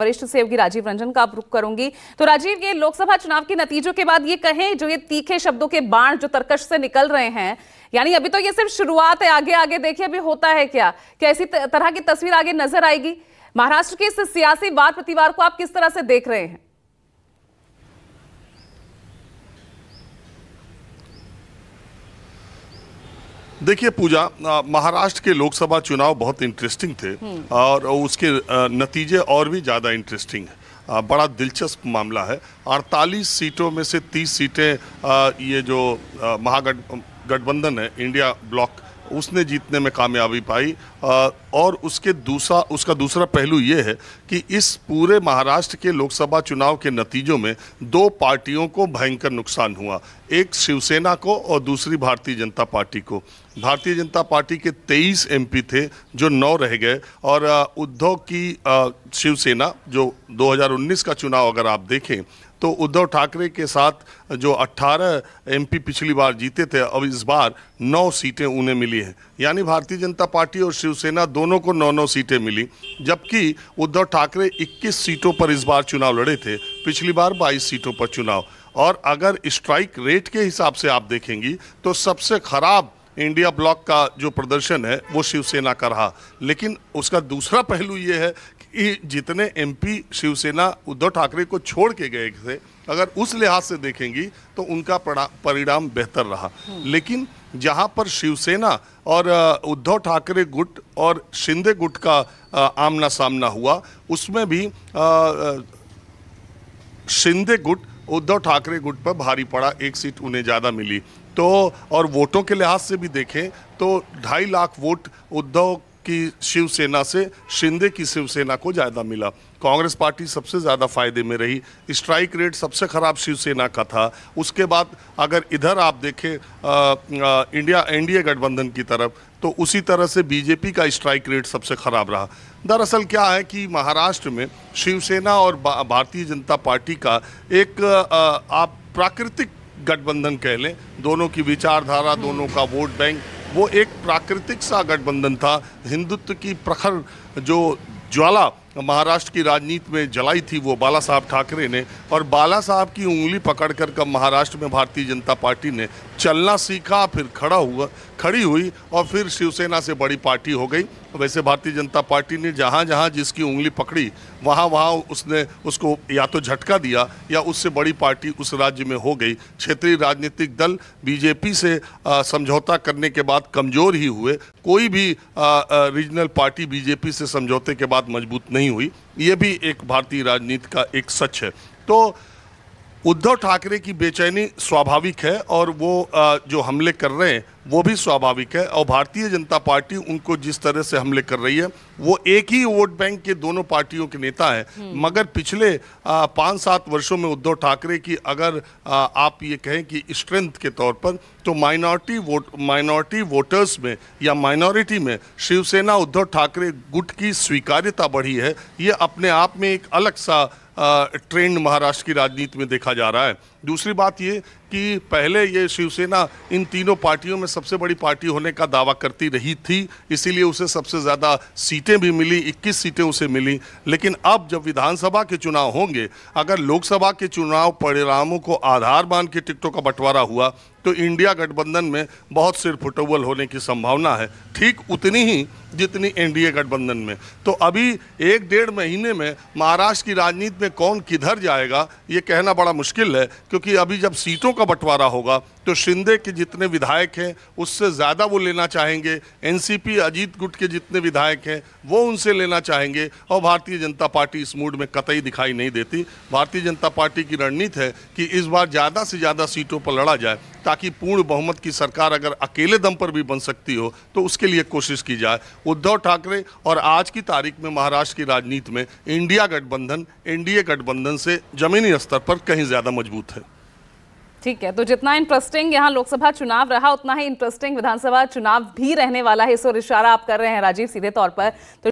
वरिष्ठ सहयोगी राजीव रंजन का आप रुख करूंगी तो राजीव ये लोकसभा चुनाव के नतीजों के बाद ये कहें जो ये तीखे शब्दों के बाण जो तर्कश से निकल रहे हैं यानी अभी तो ये सिर्फ शुरुआत है आगे आगे देखिए अभी होता है क्या क्या ऐसी तरह की तस्वीर आगे नजर आएगी महाराष्ट्र के इस सियासी वाद प्रतिवार को आप किस तरह से देख रहे हैं देखिए पूजा महाराष्ट्र के लोकसभा चुनाव बहुत इंटरेस्टिंग थे हम्म। और उसके नतीजे और भी ज़्यादा इंटरेस्टिंग है बड़ा दिलचस्प मामला है 48 सीटों में से 30 सीटें ये जो महागठ गठबंधन है इंडिया ब्लॉक उसने जीतने में कामयाबी पाई और उसके दूसरा उसका दूसरा पहलू ये है कि इस पूरे महाराष्ट्र के लोकसभा चुनाव के नतीजों में दो पार्टियों को भयंकर नुकसान हुआ एक शिवसेना को और दूसरी भारतीय जनता पार्टी को भारतीय जनता पार्टी के 23 एमपी थे जो नौ रह गए और उद्धव की शिवसेना जो 2019 का चुनाव अगर आप देखें तो उद्धव ठाकरे के साथ जो 18 एमपी पिछली बार जीते थे अब इस बार 9 सीटें उन्हें मिली हैं यानी भारतीय जनता पार्टी और शिवसेना दोनों को 9-9 सीटें मिली जबकि उद्धव ठाकरे 21 सीटों पर इस बार चुनाव लड़े थे पिछली बार 22 सीटों पर चुनाव और अगर स्ट्राइक रेट के हिसाब से आप देखेंगी तो सबसे खराब इंडिया ब्लॉक का जो प्रदर्शन है वो शिवसेना का रहा लेकिन उसका दूसरा पहलू ये है कि जितने एमपी शिवसेना उद्धव ठाकरे को छोड़ के गए थे अगर उस लिहाज से देखेंगी तो उनका परिणाम बेहतर रहा हम्म। लेकिन जहां पर शिवसेना और उद्धव ठाकरे गुट और शिंदे गुट का आमना सामना हुआ उसमें भी शिंदे गुट उद्धव ठाकरे गुट पर भारी पड़ा एक सीट उन्हें ज़्यादा मिली तो और वोटों के लिहाज से भी देखें तो ढाई लाख वोट उद्धव की शिवसेना से शिंदे की शिवसेना को ज़्यादा मिला कांग्रेस पार्टी सबसे ज़्यादा फायदे में रही स्ट्राइक रेट सबसे ख़राब शिवसेना का था उसके बाद अगर इधर आप देखें इंडिया एनडीए गठबंधन की तरफ तो उसी तरह से बीजेपी का स्ट्राइक रेट सबसे ख़राब रहा दरअसल क्या है कि महाराष्ट्र में शिवसेना और भारतीय जनता पार्टी का एक आप प्राकृतिक गठबंधन कह लें दोनों की विचारधारा दोनों का वोट बैंक वो एक प्राकृतिक सा गठबंधन था हिंदुत्व की प्रखर जो ज्वाला महाराष्ट्र की राजनीति में जलाई थी वो बाला साहब ठाकरे ने और बाला साहब की उंगली पकड़ कर कब महाराष्ट्र में भारतीय जनता पार्टी ने चलना सीखा फिर खड़ा हुआ खड़ी हुई और फिर शिवसेना से बड़ी पार्टी हो गई वैसे भारतीय जनता पार्टी ने जहाँ जहाँ जिसकी उंगली पकड़ी वहाँ वहाँ उसने उसको या तो झटका दिया या उससे बड़ी पार्टी उस राज्य में हो गई क्षेत्रीय राजनीतिक दल बीजेपी से समझौता करने के बाद कमज़ोर ही हुए कोई भी रीजनल पार्टी बीजेपी से समझौते के बाद मजबूत नहीं हुई ये भी एक भारतीय राजनीति का एक सच है तो उद्धव ठाकरे की बेचैनी स्वाभाविक है और वो जो हमले कर रहे हैं वो भी स्वाभाविक है और भारतीय जनता पार्टी उनको जिस तरह से हमले कर रही है वो एक ही वोट बैंक के दोनों पार्टियों के नेता हैं हम्म। मगर पिछले पाँच सात वर्षों में उद्धव ठाकरे की अगर आ, आप ये कहें कि स्ट्रेंथ के तौर पर तो माइनॉरिटी वोट माइनॉरिटी वोटर्स में या माइनॉरिटी में शिवसेना उद्धव ठाकरे गुट की स्वीकार्यता बढ़ी है ये अपने आप में एक अलग सा ट्रेंड महाराष्ट्र की राजनीति में देखा जा रहा है दूसरी बात ये कि पहले ये शिवसेना इन तीनों पार्टियों में सबसे बड़ी पार्टी होने का दावा करती रही थी इसीलिए उसे सबसे ज़्यादा सीटें भी मिली 21 सीटें उसे मिली लेकिन अब जब विधानसभा के चुनाव होंगे अगर लोकसभा के चुनाव परिणामों को आधार मान के टिकटों का बंटवारा हुआ तो इंडिया गठबंधन में बहुत सिर फुटवल होने की संभावना है ठीक उतनी ही जितनी एनडीए गठबंधन में तो अभी एक डेढ़ महीने में महाराष्ट्र की राजनीति में कौन किधर जाएगा ये कहना बड़ा मुश्किल है क्योंकि अभी जब सीटों का का बंटवारा होगा तो शिंदे के जितने विधायक हैं उससे ज़्यादा वो लेना चाहेंगे एनसीपी अजीत गुट के जितने विधायक हैं वो उनसे लेना चाहेंगे और भारतीय जनता पार्टी इस मूड में कतई दिखाई नहीं देती भारतीय जनता पार्टी की रणनीति है कि इस बार ज़्यादा से ज़्यादा सीटों पर लड़ा जाए ताकि पूर्ण बहुमत की सरकार अगर अकेले दम पर भी बन सकती हो तो उसके लिए कोशिश की जाए उद्धव ठाकरे और आज की तारीख में महाराष्ट्र की राजनीति में इंडिया गठबंधन एनडीए गठबंधन से जमीनी स्तर पर कहीं ज़्यादा मजबूत है ठीक है तो जितना इंटरेस्टिंग यहाँ लोकसभा चुनाव रहा उतना ही इंटरेस्टिंग विधानसभा चुनाव भी रहने वाला है इस ओर इशारा आप कर रहे हैं राजीव सीधे तौर पर तो